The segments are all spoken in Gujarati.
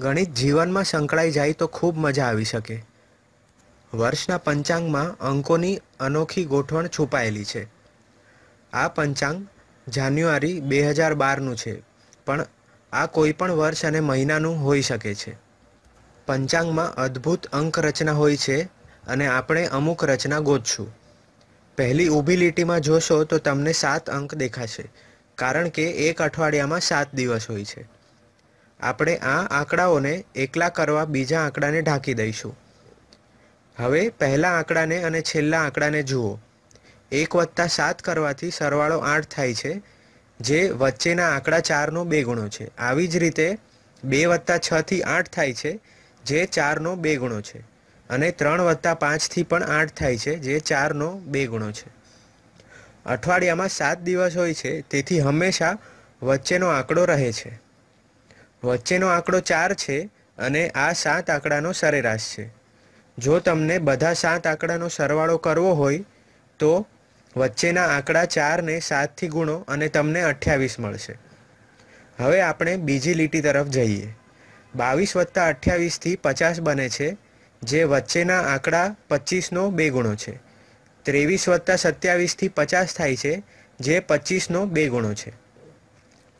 ગણિત જીવનમાં સંકળાઈ જાય તો ખૂબ મજા આવી શકે વર્ષના પંચાંગમાં અંકોની અનોખી ગોઠવણ છુપાયેલી છે આ પંચાંગ જાન્યુઆરી બે હજાર બારનું છે પણ આ કોઈ પણ વર્ષ અને મહિનાનું હોઈ શકે છે પંચાંગમાં અદ્ભુત અંક રચના હોય છે અને આપણે અમુક રચના ગોતશું પહેલી ઊભી લીટીમાં જોશો તો તમને સાત અંક દેખાશે કારણ કે એક અઠવાડિયામાં સાત દિવસ હોય છે આપણે આ આંકડાઓને એકલા કરવા બીજા આંકડાને ઢાંકી દઈશું હવે પહેલા આંકડાને અને છેલ્લા આંકડાને જુઓ એક વત્તા સાત કરવાથી સરવાળો આઠ થાય છે જે વચ્ચેના આંકડા ચારનો બે ગુણો છે આવી જ રીતે બે વત્તા છથી આઠ થાય છે જે ચારનો બે ગુણો છે અને ત્રણ વત્તા પાંચથી પણ આઠ થાય છે જે ચારનો બે ગુણો છે અઠવાડિયામાં સાત દિવસ હોય છે તેથી હંમેશા વચ્ચેનો આંકડો રહે છે વચ્ચેનો આંકડો ચાર છે અને આ સાત આંકડાનો સરેરાશ છે જો તમને બધા સાત આંકડાનો સરવાળો કરવો હોય તો વચ્ચેના આંકડા ચારને સાતથી ગુણો અને તમને અઠ્યાવીસ મળશે હવે આપણે બીજી લીટી તરફ જઈએ બાવીસ વત્તા અઠ્યાવીસથી પચાસ બને છે જે વચ્ચેના આંકડા પચીસનો બે ગુણો છે ત્રેવીસ વત્તા સત્યાવીસથી પચાસ થાય છે જે પચીસનો બે ગુણો છે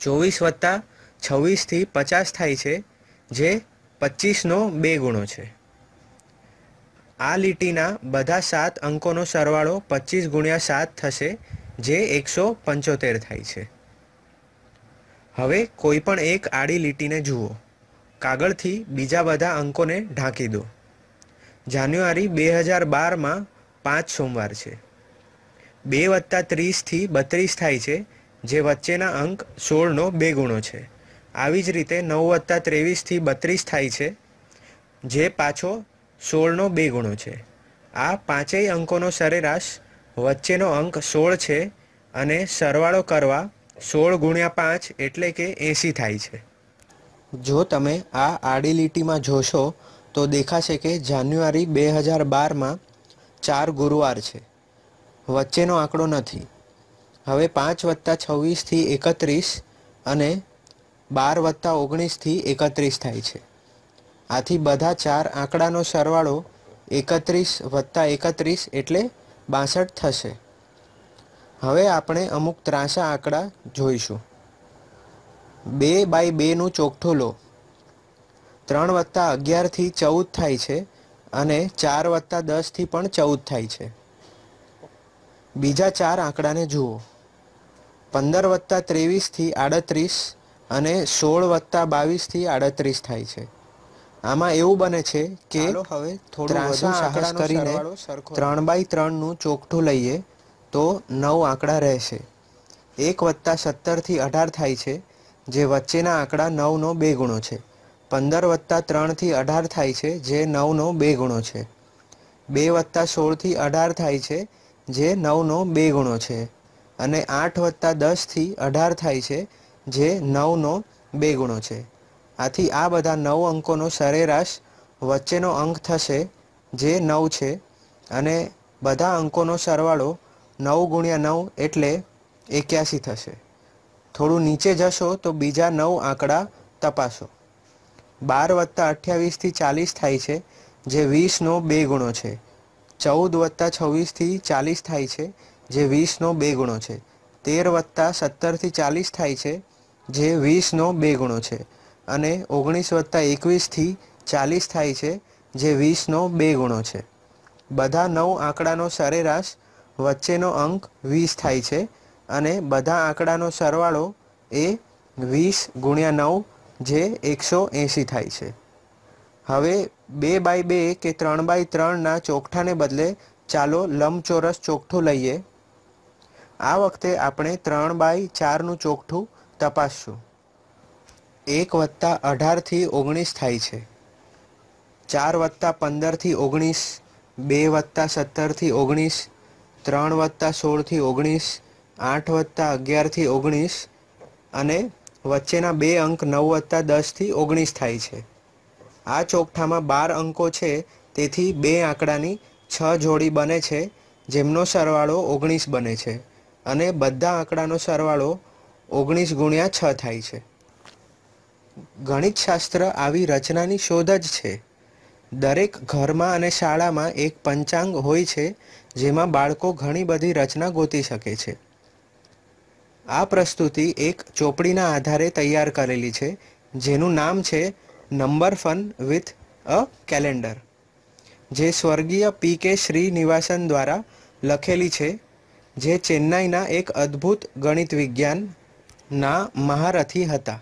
ચોવીસ વત્તા છવ્વીસથી પચાસ થાય છે જે પચીસનો બે ગુણો છે આ લીટીના બધા સાત અંકોનો સરવાળો પચીસ ગુણ્યા સાત થશે જે એકસો પંચોતેર થાય છે હવે કોઈપણ એક આડી લીટીને જુઓ કાગળથી બીજા બધા અંકોને ઢાંકી દો જાન્યુઆરી બે હજાર બારમાં પાંચ સોમવાર છે બે વત્તા ત્રીસથી બત્રીસ થાય છે જે વચ્ચેના અંક સોળનો બે ગુણો છે આવી જ રીતે નવ વત્તા ત્રેવીસથી બત્રીસ થાય છે જે પાછો સોળનો બે ગુણો છે આ પાંચેય અંકોનો સરેરાશ વચ્ચેનો અંક સોળ છે અને સરવાળો કરવા સોળ ગુણ્યા પાંચ એટલે કે એંસી થાય છે જો તમે આ આડી લીટીમાં જોશો તો દેખાશે કે જાન્યુઆરી બે હજાર બારમાં ચાર ગુરુવાર છે વચ્ચેનો આંકડો નથી હવે પાંચ વત્તા છવ્વીસથી એકત્રીસ અને બાર વત્તા ઓગણીસથી એકત્રીસ થાય છે આથી બધા ચાર આંકડાનો સરવાળો એકત્રીસ વત્તા એકત્રીસ એટલે બાસઠ થશે હવે આપણે અમુક ત્રાસા આંકડા જોઈશું બે બાય બેનું ચોકઠું લો ત્રણ વત્તા અગિયારથી ચૌદ થાય છે અને ચાર વત્તા દસથી પણ ચૌદ થાય છે બીજા ચાર આંકડાને જુઓ પંદર વત્તા ત્રેવીસથી આડત્રીસ અને સોળ વત્તા બાવીસથી આડત્રીસ થાય છે આમાં એવું બને છે કે હવે ત્રાસા આંકડા કરીને ત્રણ બાય ત્રણનું ચોકઠું લઈએ તો નવ આંકડા રહેશે એક વત્તા સત્તરથી અઢાર થાય છે જે વચ્ચેના આંકડા નવનો બે ગુણો છે પંદર વત્તા ત્રણથી અઢાર થાય છે જે નવનો બે ગુણો છે બે વત્તા સોળથી અઢાર થાય છે જે નવનો બે ગુણો છે અને આઠ વત્તા દસથી અઢાર થાય છે જે નવનો બે ગુણો છે આથી આ બધા નવ અંકોનો સરેરાશ વચ્ચેનો અંક થશે જે નવ છે અને બધા અંકોનો સરવાળો નવ ગુણ્યા નવ એટલે એક્યાસી થશે થોડું નીચે જશો તો બીજા નવ આંકડા તપાસો બાર વત્તા અઠ્યાવીસથી ચાલીસ થાય છે જે વીસનો બે ગુણો છે ચૌદ વત્તા છવ્વીસથી ચાલીસ થાય છે જે વીસનો બે ગુણો છે તેર વત્તા સત્તરથી ચાલીસ થાય છે જે વીસનો બે ગુણો છે અને ઓગણીસ વત્તા એકવીસથી ચાલીસ થાય છે જે વીસનો બે ગુણો છે બધા નવ આંકડાનો સરેરાશ વચ્ચેનો અંક વીસ થાય છે અને બધા આંકડાનો સરવાળો એ વીસ ગુણ્યા નવ જે એકસો એંસી થાય છે હવે બે બાય બે કે ત્રણ બાય ત્રણના ચોકઠાને બદલે ચાલો લંબચોરસ ચોકઠું લઈએ આ વખતે આપણે ત્રણ બાય ચારનું ચોકઠું તપાસશું એક વત્તા અઢારથી ઓગણીસ થાય છે ચાર વત્તા પંદરથી ઓગણીસ બે વત્તા સત્તરથી ઓગણીસ ત્રણ વત્તા સોળથી ઓગણીસ આઠ વત્તા અગિયારથી ઓગણીસ અને વચ્ચેના બે અંક નવ વત્તા દસથી ઓગણીસ થાય છે આ ચોકઠામાં બાર અંકો છે તેથી બે આંકડાની છ જોડી બને છે જેમનો સરવાળો ઓગણીસ બને છે અને બધા આંકડાનો સરવાળો ઓગણીસ ગુણ્યા છ થાય છે ગણિતશાસ્ત્ર આવી રચનાની શોધ જ છે દરેક ઘરમાં અને શાળામાં એક પંચાંગ હોય છે જેમાં બાળકો ઘણી બધી રચના ગોતી શકે છે આ પ્રસ્તુતિ એક ચોપડીના આધારે તૈયાર કરેલી છે જેનું નામ છે number fun with a calendar જે સ્વર્ગીય પી કે શ્રીનિવાસન દ્વારા લખેલી છે જે ચેન્નાઈના એક અદ્ભુત ગણિત વિજ્ઞાન ના મહારથી હતા